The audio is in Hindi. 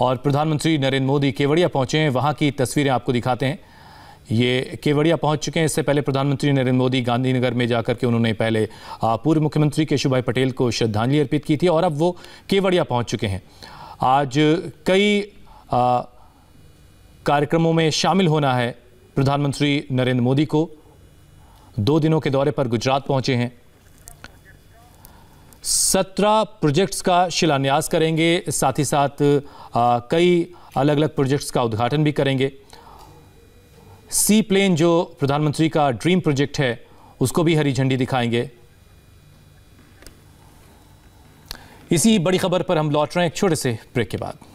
और प्रधानमंत्री नरेंद्र मोदी केवड़िया पहुंचे हैं वहाँ की तस्वीरें आपको दिखाते हैं ये केवड़िया पहुंच चुके हैं इससे पहले प्रधानमंत्री नरेंद्र मोदी गांधीनगर में जाकर के उन्होंने पहले पूर्व मुख्यमंत्री केशुभाई पटेल को श्रद्धांजलि अर्पित की थी और अब वो केवड़िया पहुंच चुके हैं आज कई कार्यक्रमों में शामिल होना है प्रधानमंत्री नरेंद्र मोदी को दो दिनों के दौरे पर गुजरात पहुंचे हैं सत्रह प्रोजेक्ट्स का शिलान्यास करेंगे साथ ही साथ आ, कई अलग अलग प्रोजेक्ट्स का उद्घाटन भी करेंगे सी प्लेन जो प्रधानमंत्री का ड्रीम प्रोजेक्ट है उसको भी हरी झंडी दिखाएंगे इसी बड़ी खबर पर हम लौट रहे हैं एक छोटे से ब्रेक के बाद